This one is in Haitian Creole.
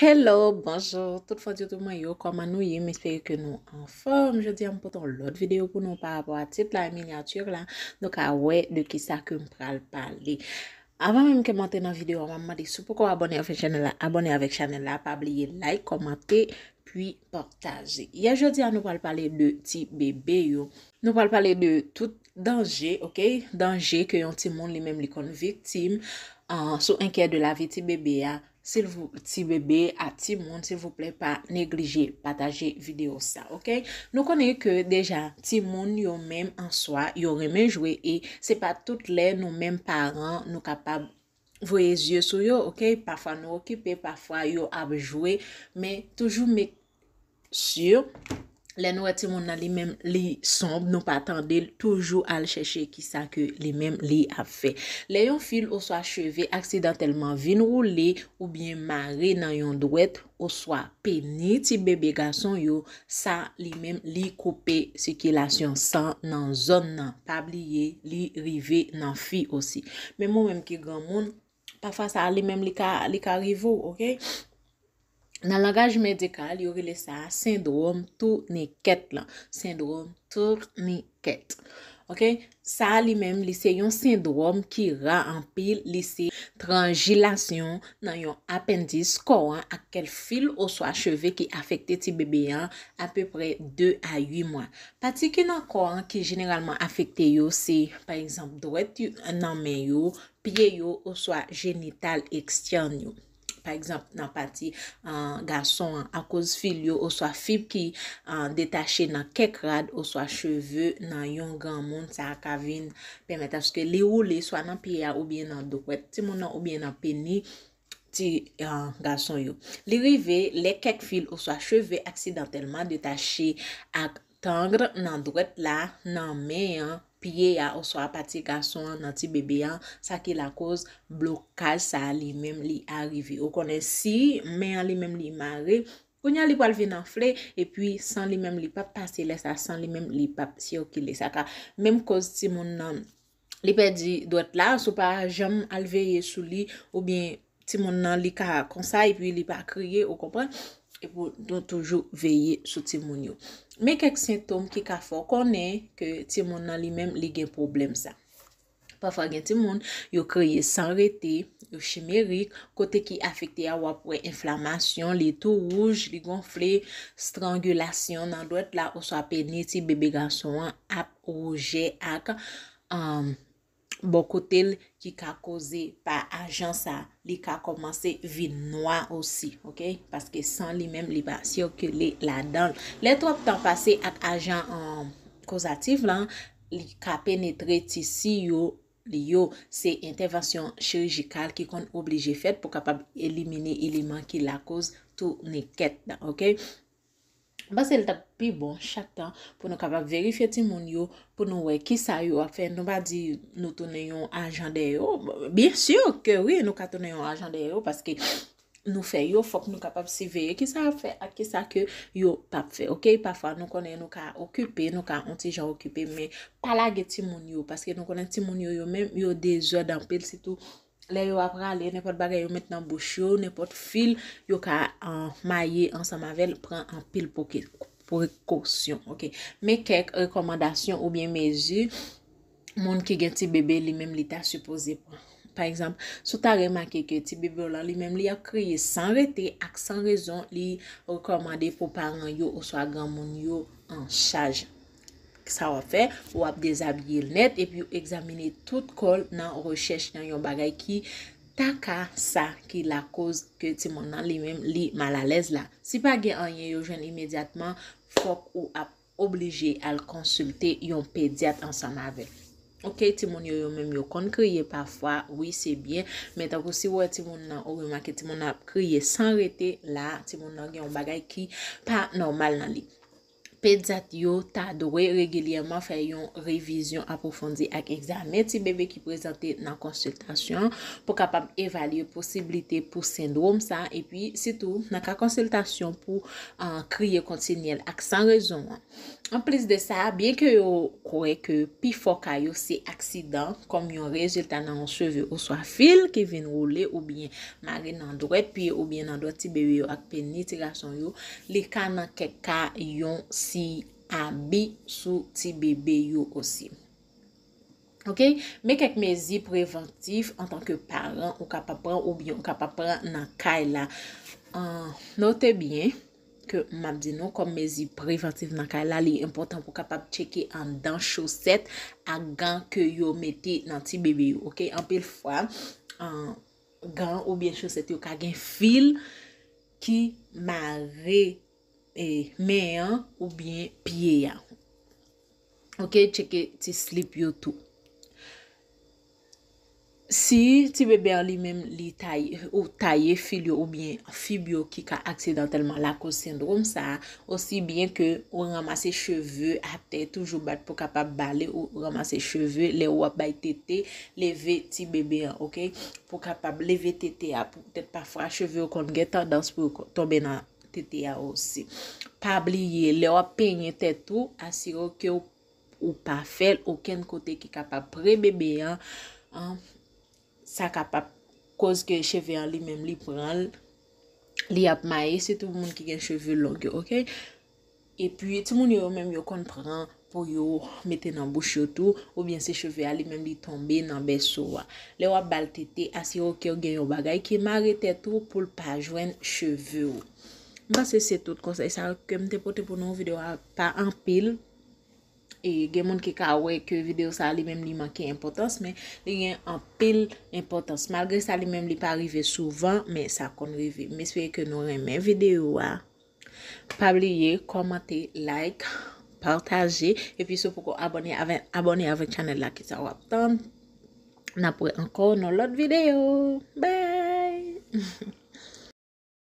Hello, bonso, tout fò diotouman yo, koma nou ye, m espèye ke nou an fòm, je di an m poton lòt videyo pou nou pa apò a tip la, a minyature la, do ka wè de ki sa ke m pral pale. Avan mè m kemante nan videyo, an m amade sou pou ko abone avèk chanel la, abone avèk chanel la, pa bliye like, komante, pi portaje. Ya je di an nou pral pale de ti bebe yo, nou pral pale de tout danje, ok, danje ke yon ti moun li mèm li kon vitim, sou enke de la vi ti bebe ya. Si bebe a ti moun, se vouple pa neglije, pataje video sa, ok? Nou konye ke deja, ti moun yo mèm an swa, yo remè jwe, e se pa tout lè nou mèm paran nou kapab vweye zye sou yo, ok? Pafwa nou okipe, pafwa yo ap jwe, me toujou mèk sur... Len wè ti moun nan li mèm li somb, nou patande, toujou al chèche ki sa ke li mèm li ap fè. Le yon fil ou so achevé, aksidentalman vin roule, ou bien mare nan yon dwèp, ou so a peni ti bebe gason yo, sa li mèm li koupe seke lasyon san nan zon nan pabliye, li rive nan fi osi. Me mou mèm ki gwa moun, pa fwa sa li mèm li ka rive ou, ok? Nan langaj medikal, yo rele sa syndrom tourniquet lan. Syndrom tourniquet. Ok, sa li menm li se yon syndrom ki ra an pil li se tranjilasyon nan yon apendis koran akkel fil ou so a cheve ki afekte ti bebe yan apepre 2 a 8 mwa. Pati ki nan koran ki generalman afekte yo se par enzamp, dwet yon nanmen yo, piye yo ou so a jenital ekstiyan yo. Par ekzamp nan pati gason akouz fil yo ou swa fib ki detache nan kek rad ou swa cheve nan yon gran moun sa akavine. Pemet apse ke li ou li swa nan piya ou bien nan dokwet ti moun nan ou bien nan peni ti gason yo. Li rive le kek fil ou swa cheve aksidentalman detache ak tangre nan dokwet la nan meyan. Piye ya, ou so apati gason nan ti bebe yan, sa ki la koz blokal sa li mem li arive. Ou konen si, men an li mem li mare, pou nyan li pou alve nan fle, e pi san li mem li pap pase le, sa san li mem li pap si okile. Sa ka, mem koz ti moun nan, li pe di doit la, sou pa jom alveye sou li, ou bien ti moun nan li ka konsay, pi li pa kriye, ou kompran? E pou don toujou veye sou ti moun yo. Me kek sintom ki ka fò konen ke ti moun nan li men li gen problem sa. Pa fò gen ti moun, yo kreye san rete, yo chimere, kote ki afekte ya wapwe inflamasyon, li tou rouge, li gonfle, strangulasyon nan doit la ou sa peni ti bebe gansouan ap oje ak. Amm. Boko tel ki ka koze pa ajan sa, li ka komanse vi noa osi, ok? Paske san li mem li ba sioke li la don. Le trok tan pase ak ajan um, kozative lan, li ka penetre ti si yo li yo se intervasyon chirijikal ki kon oblije fet pou kapab elimine iliman ki la koze tou ne ket, ok? Bas el tak pi bon chak tan pou nou kapap verife ti moun yo pou nou wey ki sa yo a fe. Nou ba di nou tonen yon ajande yo. Bien si yo ke wye nou ka tonen yon ajande yo. Paske nou fe yo fok nou kapap si veye ki sa a fe ak ki sa ke yo pap fe. Ok pa fwa nou konen nou ka okupe nou ka onti jan okupe. Me pala ge ti moun yo. Paske nou konen ti moun yo yo men yo dezo dan pel si tou. Le yo ap rale, nepot bagay yo met nan bouch yo, nepot fil yo ka maye an sa mavel, pran an pil pou ke prekosyon. Me kek rekomandasyon ou bien mezi, moun ki gen ti bebe li menm li ta supose. Par exemple, sou ta remake ke ti bebe lan li menm li a kriye san rete ak san rezon li rekomande pou paran yo ou swa gran moun yo an chajan. sa wap fe, wap dezabyil net epi yo examine tout kol nan rechèche nan yon bagay ki taka sa ki la koz ki ti moun nan li men li malalèz la si pa gen an yen yo jen imediatman fok ou ap oblige al konsulte yon pediat ansan ave. Ok ti moun yo yon men yon kon kriye pafwa oui se bien, men tako si wè ti moun nan ou oh, yon manke ti moun ap kriye san rete la ti moun nan gen yon bagay ki pa normal nan li pedzat yo ta dwe regilyenman fè yon revizyon apofondi ak egzame ti bebe ki prezante nan konsultasyon pou kapap evalye posibilite pou syndrom sa e pi sitou nan ka konsultasyon pou kriye kontiniel ak san rezon. An plis de sa bie ke yo kwe ke pi foka yo se aksidant kom yon rejelta nan yon cheve ou swafil ki vin roule ou bien mare nan dwe pi ou bien nan dwe ti bebe yo ak penitirasyon yo li ka nan kek ka yon si abi sou ti bebe yo osi. Ok? Me kek mezi preventif, an tanke paran, ou kapapran, ou biyon kapapran nan kay la. Note bien, ke map di nou, kom mezi preventif nan kay la, li important pou kapap cheke an dan choset, a gan ke yo meti nan ti bebe yo. Ok? An pil fwa, an gan ou biyon choset yo, ka gen fil ki ma re... E meyen ou bien piyeyan. Ok, cheke ti slip yo tou. Si ti bebe an li men li tayye, ou tayye fil yo ou bien fibyo ki ka akse dantelman lakosendrom sa, osi bien ke ou ramase cheve apte toujou bat pou kapab bali ou ramase cheve le wap bay tete leve ti bebe an. Ok, pou kapab leve tete apte pou tete pafwa cheve ou konge tandans pou tobe nan tete ya osi. Pab liye, le wap penye tetou asiro ke ou pa fel ou ken kote ki kapap prebebe an. Sa kapap koz ke cheveyan li mem li pran li ap maye. Se tou moun ki gen cheve log yo. Ok? E pi, ti moun yo mèm yo kontran pou yo mette nan bouch yo tou ou bien se cheveyan li mem li tombe nan beso wa. Le wap bal tete asiro ke yo gen yo bagay ki mare tetou pou lpa jwen cheve yo. Mba se se tout konsey sa kem te pote pou nou video a pa an pil. E gen moun ki ka wey ke video sa li menm li manke impotans. Men li gen an pil impotans. Malgre sa li menm li pa arrive souvan. Men sa konrive. Men souye ke nou remen video a. Pabliye, komate, like, partaje. E pi sou pou kon abone avè channel la ki sa wap ton. Na pou enko nou lot video. Bye.